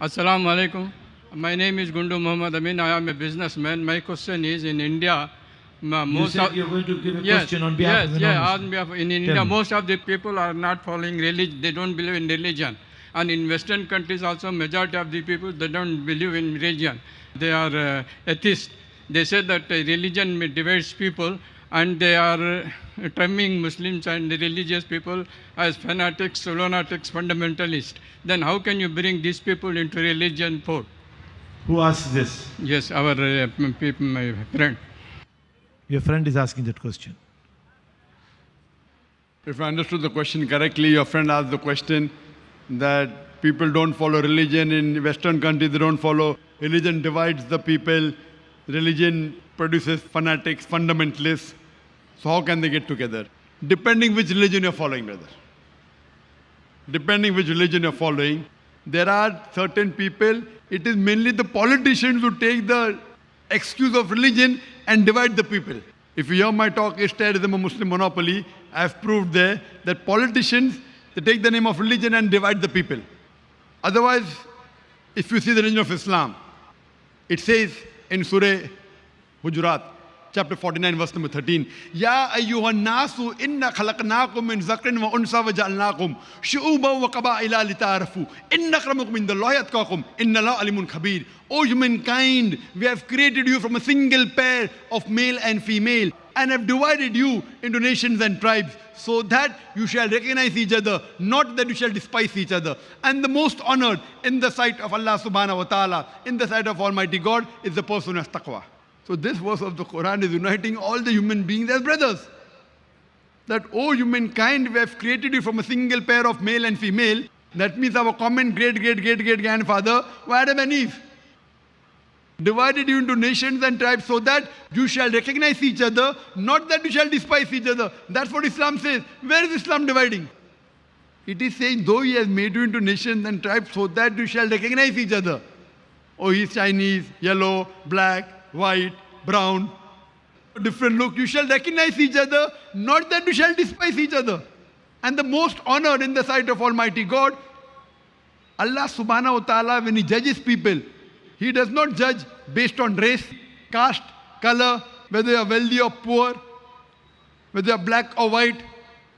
Assalamu alaikum. My name is Gundu Muhammad Amin. I am a businessman. My question is in India, most you of you're going to give a yes, question on behalf yes, of the on behalf in India, most of the people are not following religion. They don't believe in religion. And in Western countries also, majority of the people they don't believe in religion. They are uh, atheists. They say that uh, religion divides people and they are uh, terming Muslims and religious people as fanatics, lunatics, fundamentalists. Then how can you bring these people into religion For Who asked this? Yes, our uh, my friend. Your friend is asking that question. If I understood the question correctly, your friend asked the question that people don't follow religion in Western countries, they don't follow. Religion divides the people religion produces fanatics, fundamentalists. So how can they get together? Depending which religion you're following, brother. Depending which religion you're following, there are certain people, it is mainly the politicians who take the excuse of religion and divide the people. If you hear my talk, is terrorism a Muslim monopoly? I have proved there that politicians, they take the name of religion and divide the people. Otherwise, if you see the religion of Islam, it says इन सुरे Gujarat chapter 49, verse number 13. Ya ayyuhan nasu inna khalaqnakum min zakrin wa unsa wa ja'alnakum shu'uban wa qaba'ila lita'arafu inna akramakum inda Allahi atqakum inna la alimun khabir. O humankind, we have created you from a single pair of male and female and have divided you into nations and tribes so that you shall recognize each other, not that you shall despise each other. And the most honored in the sight of Allah subhanahu wa ta'ala, in the sight of Almighty God, is the person who has taqwa. So this verse of the Quran is uniting all the human beings as brothers. That, oh humankind, we have created you from a single pair of male and female. That means our common great, great, great, great grandfather, Adam and Eve. Divided you into nations and tribes so that you shall recognize each other, not that you shall despise each other. That's what Islam says. Where is Islam dividing? It is saying, though he has made you into nations and tribes so that you shall recognize each other. Oh, he's Chinese, yellow, black, white, brown, different look. You shall recognize each other, not that you shall despise each other. And the most honored in the sight of Almighty God, Allah subhanahu wa ta'ala, when He judges people, He does not judge based on race, caste, color, whether you are wealthy or poor, whether you are black or white,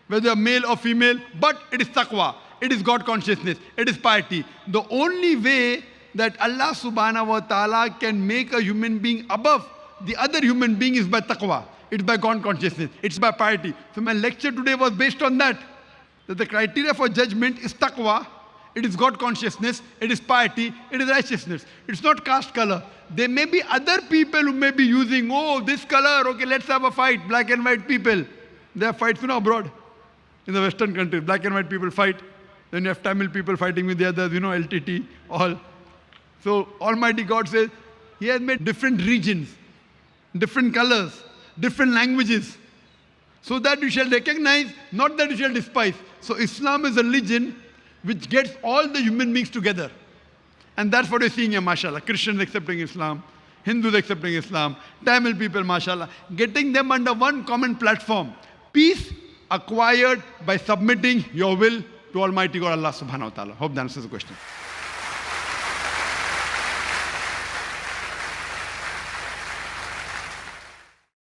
whether you are male or female, but it is taqwa. It is God consciousness. It is piety. The only way that Allah subhanahu wa ta'ala can make a human being above the other human being is by taqwa. It's by God consciousness. It's by piety. So my lecture today was based on that. That the criteria for judgment is taqwa. It is God consciousness. It is piety. It is righteousness. It's not caste color. There may be other people who may be using, oh, this color, okay, let's have a fight, black and white people. There are fights, you know, abroad. In the Western countries, black and white people fight. Then you have Tamil people fighting with the others, you know, LTT, all. So Almighty God says, He has made different regions, different colors, different languages, so that you shall recognize, not that you shall despise. So Islam is a religion which gets all the human beings together. And that's what you're seeing here, mashallah. Christians accepting Islam, Hindus accepting Islam, Tamil people, mashallah, getting them under one common platform. Peace acquired by submitting your will to Almighty God Allah subhanahu wa ta'ala. Hope that answers the question.